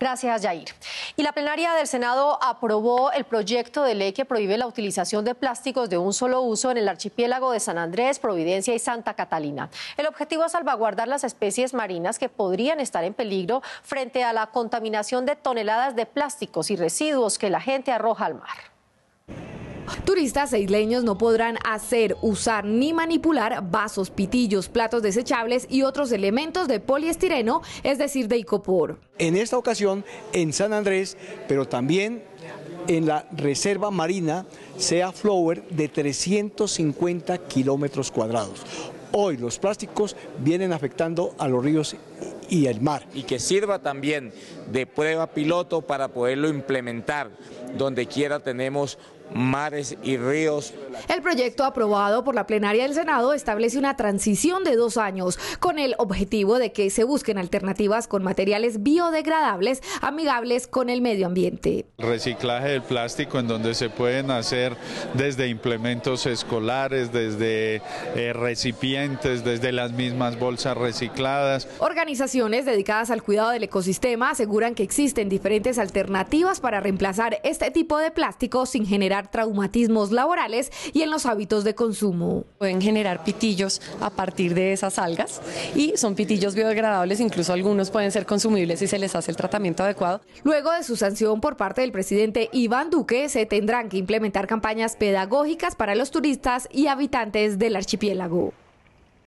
Gracias, Jair. Y la plenaria del Senado aprobó el proyecto de ley que prohíbe la utilización de plásticos de un solo uso en el archipiélago de San Andrés, Providencia y Santa Catalina. El objetivo es salvaguardar las especies marinas que podrían estar en peligro frente a la contaminación de toneladas de plásticos y residuos que la gente arroja al mar. Turistas isleños no podrán hacer, usar ni manipular vasos, pitillos, platos desechables y otros elementos de poliestireno, es decir, de icopor. En esta ocasión en San Andrés, pero también en la Reserva Marina, sea Flower de 350 kilómetros cuadrados. Hoy los plásticos vienen afectando a los ríos y el mar. Y que sirva también de prueba piloto para poderlo implementar donde quiera tenemos mares y ríos. El proyecto aprobado por la plenaria del Senado establece una transición de dos años con el objetivo de que se busquen alternativas con materiales biodegradables amigables con el medio ambiente. Reciclaje del plástico en donde se pueden hacer desde implementos escolares, desde eh, recipientes, desde las mismas bolsas recicladas. Organización dedicadas al cuidado del ecosistema aseguran que existen diferentes alternativas para reemplazar este tipo de plástico sin generar traumatismos laborales y en los hábitos de consumo. Pueden generar pitillos a partir de esas algas y son pitillos biodegradables, incluso algunos pueden ser consumibles si se les hace el tratamiento adecuado. Luego de su sanción por parte del presidente Iván Duque, se tendrán que implementar campañas pedagógicas para los turistas y habitantes del archipiélago.